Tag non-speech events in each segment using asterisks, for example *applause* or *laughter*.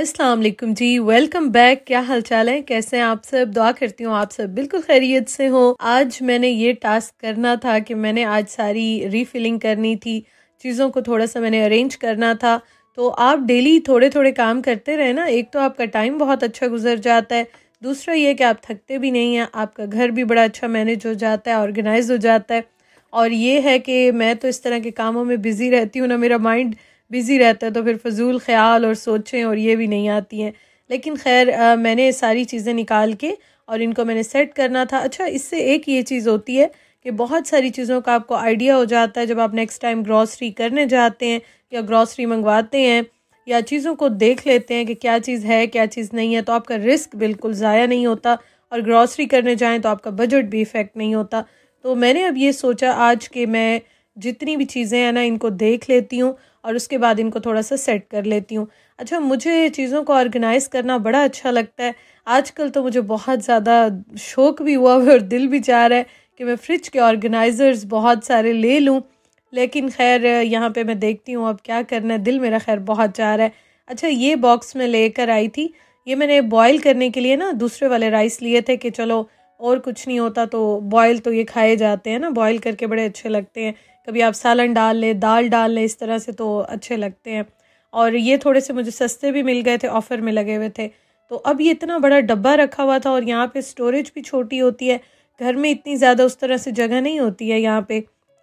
असलम जी welcome back क्या हालचाल है कैसे हैं आप सब दुआ करती हूँ आप सब बिल्कुल खैरियत से हो आज मैंने ये टास्क करना था कि मैंने आज सारी रीफिलिंग करनी थी चीज़ों को थोड़ा सा मैंने अरेंज करना था तो आप डेली थोड़े थोड़े काम करते रहे ना एक तो आपका टाइम बहुत अच्छा गुजर जाता है दूसरा ये कि आप थकते भी नहीं हैं आपका घर भी बड़ा अच्छा मैनेज हो जाता है ऑर्गेनाइज हो जाता है और ये है कि मैं तो इस तरह के कामों में बिज़ी रहती हूँ ना मेरा माइंड बिज़ी रहता है तो फिर फजूल ख्याल और सोचें और ये भी नहीं आती हैं लेकिन खैर मैंने सारी चीज़ें निकाल के और इनको मैंने सेट करना था अच्छा इससे एक ये चीज़ होती है कि बहुत सारी चीज़ों का आपको आइडिया हो जाता है जब आप नेक्स्ट टाइम ग्रॉसरी करने जाते हैं या ग्रॉसरी मंगवाते हैं या चीज़ों को देख लेते हैं कि क्या चीज़ है क्या चीज़ नहीं है तो आपका रिस्क बिल्कुल ज़ाया नहीं होता और ग्रॉसरी करने जाएँ तो आपका बजट भी इफ़ेक्ट नहीं होता तो मैंने अब ये सोचा आज कि मैं जितनी भी चीज़ें हैं ना इनको देख लेती हूँ और उसके बाद इनको थोड़ा सा सेट कर लेती हूँ अच्छा मुझे चीज़ों को ऑर्गेनाइज़ करना बड़ा अच्छा लगता है आजकल तो मुझे बहुत ज़्यादा शौक भी हुआ है और दिल भी चाह रहा है कि मैं फ्रिज के ऑर्गेनाइज़र्स बहुत सारे ले लूँ लेकिन खैर यहाँ पे मैं देखती हूँ अब क्या करना है दिल मेरा खैर बहुत चाह रहा है अच्छा ये बॉक्स में लेकर आई थी ये मैंने बॉयल करने के लिए ना दूसरे वाले राइस लिए थे कि चलो और कुछ नहीं होता तो बॉयल तो ये खाए जाते हैं ना बॉयल करके बड़े अच्छे लगते हैं कभी आप सालन डाल लें दाल डाल लें इस तरह से तो अच्छे लगते हैं और ये थोड़े से मुझे सस्ते भी मिल गए थे ऑफ़र में लगे हुए थे तो अब ये इतना बड़ा डब्बा रखा हुआ था और यहाँ पे स्टोरेज भी छोटी होती है घर में इतनी ज़्यादा उस तरह से जगह नहीं होती है यहाँ पे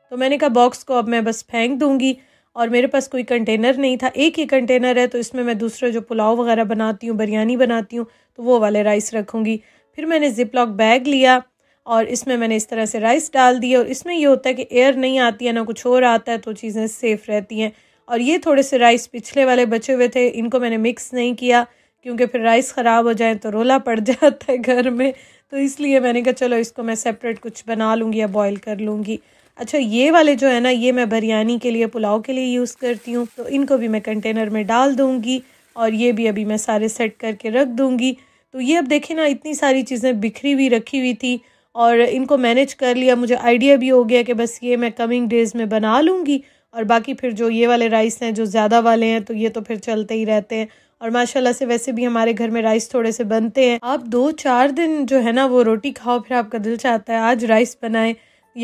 तो मैंने कहा बॉक्स को अब मैं बस फेंक दूँगी और मेरे पास कोई कंटेनर नहीं था एक ही कंटेनर है तो इसमें मैं दूसरा जो पुलाव वगैरह बनाती हूँ बिरयानी बनाती हूँ तो वो वाले राइस रखूँगी फिर मैंने जिप लॉक बैग लिया और इसमें मैंने इस तरह से राइस डाल दिए और इसमें ये होता है कि एयर नहीं आती है ना कुछ और आता है तो चीज़ें सेफ़ रहती हैं और ये थोड़े से राइस पिछले वाले बचे हुए थे इनको मैंने मिक्स नहीं किया क्योंकि फिर राइस ख़राब हो जाए तो रोला पड़ *laughs* जाता है घर में तो इसलिए मैंने कहा चलो इसको मैं सेपरेट कुछ बना लूँगी या बॉयल कर लूँगी अच्छा ये वाले जो है ना ये मैं बिरयानी के लिए पुलाव के लिए यूज़ करती हूँ तो इनको भी मैं कंटेनर में डाल दूँगी और ये भी अभी मैं सारे सेट करके रख दूँगी तो ये अब देखें ना इतनी सारी चीज़ें बिखरी हुई रखी हुई थी और इनको मैनेज कर लिया मुझे आइडिया भी हो गया कि बस ये मैं कमिंग डेज़ में बना लूँगी और बाकी फिर जो ये वाले राइस हैं जो ज़्यादा वाले हैं तो ये तो फिर चलते ही रहते हैं और माशाल्लाह से वैसे भी हमारे घर में राइस थोड़े से बनते हैं आप दो चार दिन जो है ना वो रोटी खाओ फिर आपका दिल चाहता है आज राइस बनाएं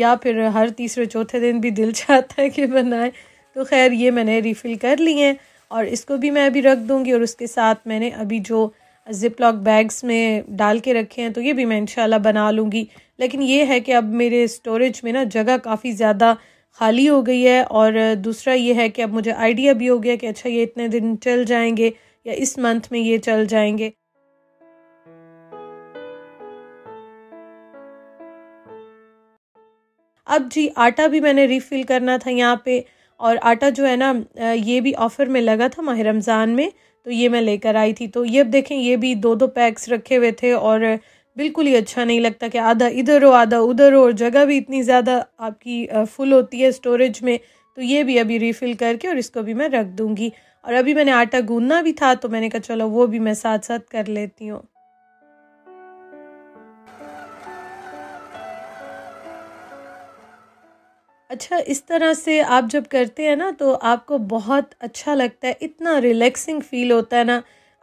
या फिर हर तीसरे चौथे दिन भी दिल *laughs* चाहता है कि बनाएं तो खैर ये मैंने रिफ़िल कर लिए हैं और इसको भी मैं अभी रख दूँगी और उसके साथ मैंने अभी जो ज़िप लॉक बैग्स में डाल के रखे हैं तो ये भी मैं इंशाल्लाह बना लूँगी लेकिन ये है कि अब मेरे स्टोरेज में ना जगह काफ़ी ज़्यादा खाली हो गई है और दूसरा ये है कि अब मुझे आइडिया भी हो गया कि अच्छा ये इतने दिन चल जाएंगे या इस मंथ में ये चल जाएंगे अब जी आटा भी मैंने रिफ़िल करना था यहाँ पे और आटा जो है ना ये भी ऑफ़र में लगा था माह रमज़ान में तो ये मैं लेकर आई थी तो ये अब देखें ये भी दो दो पैक्स रखे हुए थे और बिल्कुल ही अच्छा नहीं लगता कि आधा इधर हो आधा उधर हो और जगह भी इतनी ज़्यादा आपकी फुल होती है स्टोरेज में तो ये भी अभी रिफ़िल करके और इसको भी मैं रख दूँगी और अभी मैंने आटा गूंदना भी था तो मैंने कहा चलो वो भी मैं साथ साथ कर लेती हूँ अच्छा इस तरह से आप जब करते हैं ना तो आपको बहुत अच्छा लगता है इतना रिलैक्सिंग फील होता है ना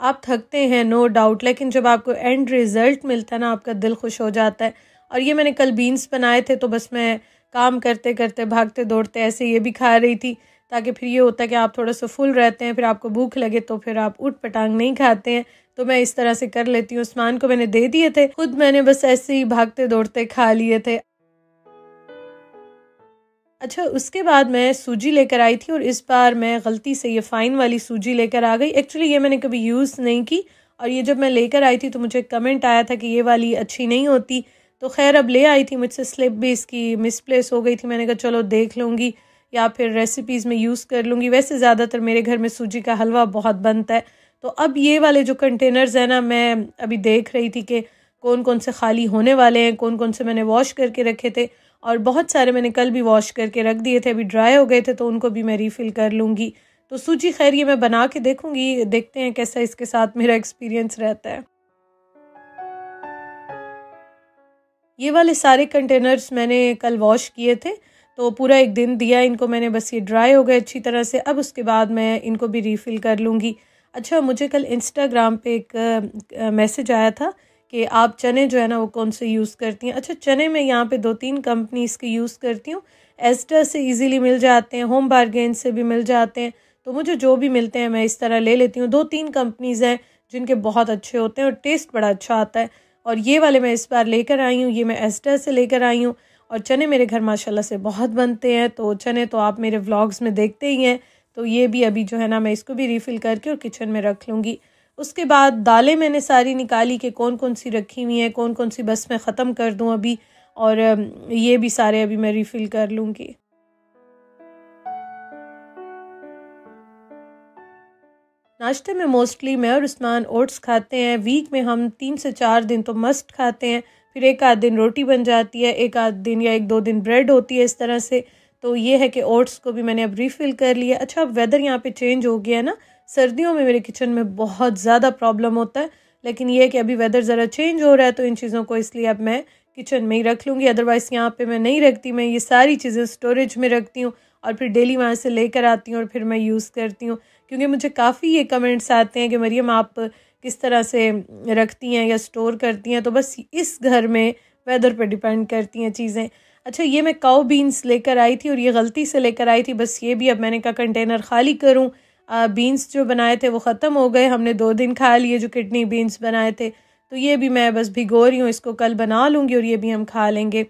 आप थकते हैं नो डाउट लेकिन जब आपको एंड रिज़ल्ट मिलता है ना आपका दिल खुश हो जाता है और ये मैंने कल बीन्स बनाए थे तो बस मैं काम करते करते भागते दौड़ते ऐसे ये भी खा रही थी ताकि फिर ये होता है कि आप थोड़ा सा फुल रहते हैं फिर आपको भूख लगे तो फिर आप उठ पटांग नहीं खाते हैं तो मैं इस तरह से कर लेती हूँ उस्मान को मैंने दे दिए थे खुद मैंने बस ऐसे ही भागते दौड़ते खा लिए थे अच्छा उसके बाद मैं सूजी लेकर आई थी और इस बार मैं गलती से ये फ़ाइन वाली सूजी लेकर आ गई एक्चुअली ये मैंने कभी यूज़ नहीं की और ये जब मैं लेकर आई थी तो मुझे कमेंट आया था कि ये वाली अच्छी नहीं होती तो खैर अब ले आई थी मुझसे स्लिप भी इसकी मिसप्लेस हो गई थी मैंने कहा चलो देख लूँगी या फिर रेसिपीज़ में यूज़ कर लूँगी वैसे ज़्यादातर मेरे घर में सूजी का हलवा बहुत बनता है तो अब ये वाले जो कंटेनर्स हैं ना मैं अभी देख रही थी कि कौन कौन से खाली होने वाले हैं कौन कौन से मैंने वॉश करके रखे थे और बहुत सारे मैंने कल भी वॉश करके रख दिए थे अभी ड्राई हो गए थे तो उनको भी मैं रीफ़िल कर लूँगी तो सूजी खैर ये मैं बना के देखूँगी देखते हैं कैसा इसके साथ मेरा एक्सपीरियंस रहता है ये वाले सारे कंटेनर्स मैंने कल वॉश किए थे तो पूरा एक दिन दिया इनको मैंने बस ये ड्राई हो गए अच्छी तरह से अब उसके बाद मैं इनको भी रीफ़िल कर लूँगी अच्छा मुझे कल इंस्टाग्राम पे एक मैसेज आया था कि आप चने जो है ना वो कौन से यूज़ करती हैं अच्छा चने में यहाँ पे दो तीन कंपनीज़ के यूज़ करती हूँ एस्टा से इजीली मिल जाते हैं होम बारगेन से भी मिल जाते हैं तो मुझे जो भी मिलते हैं मैं इस तरह ले लेती हूँ दो तीन कंपनीज़ हैं जिनके बहुत अच्छे होते हैं और टेस्ट बड़ा अच्छा आता है और ये वाले मैं इस बार लेकर आई हूँ ये मैं एस्टा से लेकर आई हूँ और चने मेरे घर माशाला से बहुत बनते हैं तो चने तो आप मेरे व्लॉग्स में देखते ही हैं तो ये भी अभी जो है ना मैं इसको भी रिफ़िल करके और किचन में रख लूँगी उसके बाद दालें मैंने सारी निकाली कि कौन कौन सी रखी हुई हैं कौन कौन सी बस मैं ख़त्म कर दूँ अभी और ये भी सारे अभी मैं रिफ़िल कर लूँगी नाश्ते में मोस्टली मैं और उस्मान ओट्स खाते हैं वीक में हम तीन से चार दिन तो मस्ट खाते हैं फिर एक आध दिन रोटी बन जाती है एक आध दिन या एक दो दिन ब्रेड होती है इस तरह से तो ये है कि ओट्स को भी मैंने अब रिफिल कर लिया अच्छा वेदर यहाँ पे चेंज हो गया है ना सर्दियों में मेरे किचन में बहुत ज़्यादा प्रॉब्लम होता है लेकिन ये कि अभी वेदर ज़रा चेंज हो रहा है तो इन चीज़ों को इसलिए अब मैं किचन में ही रख लूँगी अदरवाइज़ यहाँ पे मैं नहीं रखती मैं ये सारी चीज़ें स्टोरेज में रखती हूँ और फिर डेली वहाँ से लेकर आती हूँ और फिर मैं यूज़ करती हूँ क्योंकि मुझे काफ़ी ये कमेंट्स आते हैं कि मरियम आप किस तरह से रखती हैं या स्टोर करती हैं तो बस इस घर में वेदर पर डिपेंड करती हैं चीज़ें अच्छा ये मैं काओ बीन्स लेकर आई थी और ये गलती से लेकर आई थी बस ये भी अब मैंने कहा कंटेनर खाली करूँ बीन्स जो बनाए थे वो ख़त्म हो गए हमने दो दिन खा लिए जो किडनी बीन्स बनाए थे तो ये भी मैं बस भिगो रही हूँ इसको कल बना लूँगी और ये भी हम खा लेंगे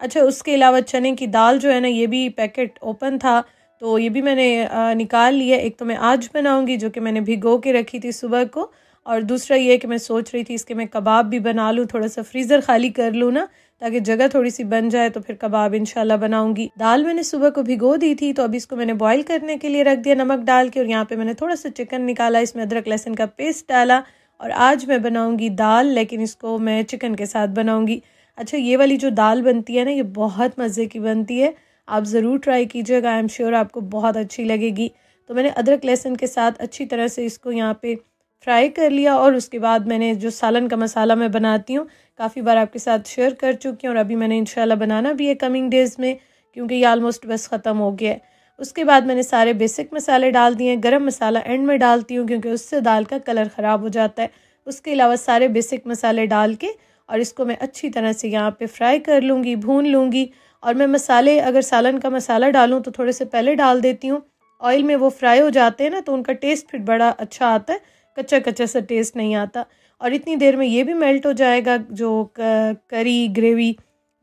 अच्छा उसके अलावा चने की दाल जो है ना ये भी पैकेट ओपन था तो ये भी मैंने निकाल लिया एक तो मैं आज बनाऊँगी जो कि मैंने भिगो के रखी थी सुबह को और दूसरा ये कि मैं सोच रही थी इसके मैं कबाब भी बना लूँ थोड़ा सा फ्रीज़र खाली कर लूँ ना ताकि जगह थोड़ी सी बन जाए तो फिर कबाब इनशाला बनाऊंगी दाल मैंने सुबह को भिगो दी थी तो अभी इसको मैंने बॉईल करने के लिए रख दिया नमक डाल के और यहाँ पे मैंने थोड़ा सा चिकन निकाला इसमें अदरक लहसुन का पेस्ट डाला और आज मैं बनाऊंगी दाल लेकिन इसको मैं चिकन के साथ बनाऊंगी अच्छा ये वाली जो दाल बनती है ना ये बहुत मज़े की बनती है आप ज़रूर ट्राई कीजिएगा आई एम श्योर आपको बहुत अच्छी लगेगी तो मैंने अदरक लहसुन के साथ अच्छी तरह से इसको यहाँ पर फ्राई कर लिया और उसके बाद मैंने जो सालन का मसाला मैं बनाती हूँ काफ़ी बार आपके साथ शेयर कर चुकी हूँ और अभी मैंने इंशाल्लाह बनाना भी है कमिंग डेज़ में क्योंकि ये आलमोस्ट बस ख़त्म हो गया है उसके बाद मैंने सारे बेसिक मसाले डाल दिए गर्म मसाला एंड में डालती हूँ क्योंकि उससे दाल का कलर ख़राब हो जाता है उसके अलावा सारे बेसिक मसाले डाल के और इसको मैं अच्छी तरह से यहाँ पे फ्राई कर लूँगी भून लूँगी और मैं मसाले अगर सालन का मसाला डालूँ तो थोड़े से पहले डाल देती हूँ ऑयल में वो फ्राई हो जाते हैं ना तो उनका टेस्ट फिर बड़ा अच्छा आता है कच्चा कच्चा सा टेस्ट नहीं आता और इतनी देर में ये भी मेल्ट हो जाएगा जो करी ग्रेवी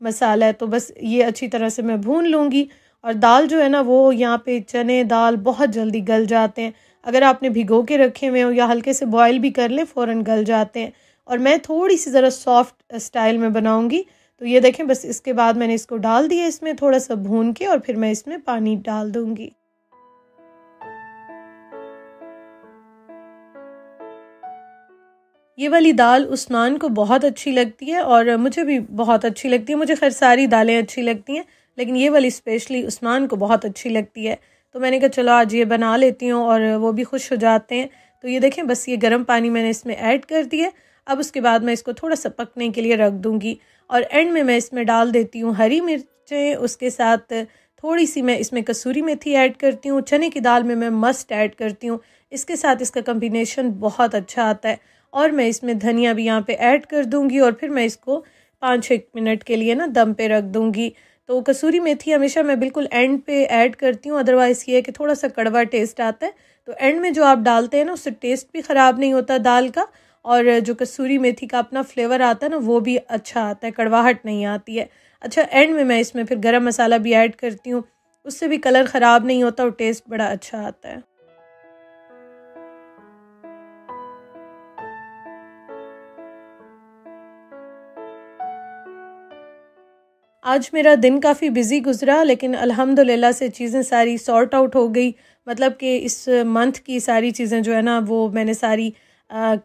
मसाला है तो बस ये अच्छी तरह से मैं भून लूँगी और दाल जो है ना वो यहाँ पे चने दाल बहुत जल्दी गल जाते हैं अगर आपने भिगो के रखे हुए हो या हल्के से बॉयल भी कर लें फ़ौर गल जाते हैं और मैं थोड़ी सी ज़रा सॉफ्ट स्टाइल में बनाऊँगी तो ये देखें बस इसके बाद मैंने इसको डाल दिया इसमें थोड़ा सा भून के और फिर मैं इसमें पानी डाल दूँगी ये वाली दाल उस्मान को बहुत अच्छी लगती है और मुझे भी बहुत अच्छी लगती है मुझे खैर सारी दालें अच्छी लगती हैं लेकिन ये वाली स्पेशली उस्मान को बहुत अच्छी लगती है तो मैंने कहा चलो आज ये बना लेती हूँ और वो भी खुश हो जाते हैं तो ये देखें बस ये गर्म पानी मैंने इसमें ऐड कर दिया अब उसके बाद मैं इसको थोड़ा सा पकने के लिए रख दूँगी और एंड में मैं इसमें डाल देती हूँ हरी मिर्चें उसके साथ थोड़ी सी मैं इसमें कसूरी मेथी ऐड करती हूँ चने की दाल में मैं मस्ट ऐड करती हूँ इसके साथ इसका कम्बिनेशन बहुत अच्छा आता है और मैं इसमें धनिया भी यहाँ पे ऐड कर दूँगी और फिर मैं इसको पाँच एक मिनट के लिए ना दम पे रख दूँगी तो कसूरी मेथी हमेशा मैं बिल्कुल एंड पे ऐड करती हूँ अदरवाइज़ ये है कि थोड़ा सा कड़वा टेस्ट आता है तो एंड में जो आप डालते हैं ना उससे टेस्ट भी ख़राब नहीं होता दाल का और जो कसूरी मेथी का अपना फ्लेवर आता है ना वो भी अच्छा आता है कड़वाहट नहीं आती है अच्छा एंड में मैं इसमें फिर गर्म मसाला भी ऐड करती हूँ उससे भी कलर ख़राब नहीं होता और टेस्ट बड़ा अच्छा आता है आज मेरा दिन काफ़ी बिज़ी गुजरा लेकिन अल्हम्दुलिल्लाह से चीज़ें सारी सॉर्ट आउट हो गई मतलब कि इस मंथ की सारी चीज़ें जो है ना वो मैंने सारी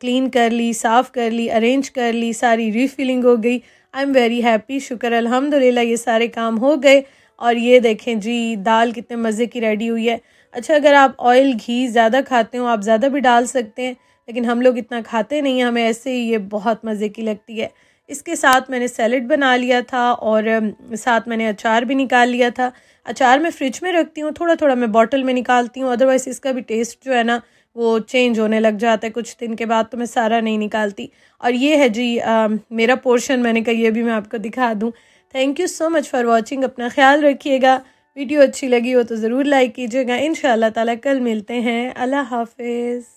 क्लीन कर ली साफ़ कर ली अरेंज कर ली सारी रीफिलिंग हो गई आई एम वेरी हैप्पी शुक्र अल्हम्दुलिल्लाह ये सारे काम हो गए और ये देखें जी दाल कितने मज़े की रेडी हुई है अच्छा अगर आप ऑयल घी ज़्यादा खाते हो आप ज़्यादा भी डाल सकते हैं लेकिन हम लोग इतना खाते नहीं हैं हमें ऐसे ही ये बहुत मज़े की लगती है इसके साथ मैंने सैलड बना लिया था और साथ मैंने अचार भी निकाल लिया था अचार मैं फ्रिज में रखती हूँ थोड़ा थोड़ा मैं बॉटल में निकालती हूँ अदरवाइज़ इसका भी टेस्ट जो है ना वो चेंज होने लग जाता है कुछ दिन के बाद तो मैं सारा नहीं निकालती और ये है जी आ, मेरा पोर्शन मैंने कही अभी भी मैं आपको दिखा दूँ thank you so much for watching अपना ख्याल रखिएगा वीडियो अच्छी लगी हो तो ज़रूर लाइक कीजिएगा इन ताला कल मिलते हैं अल्लाह हाफिज़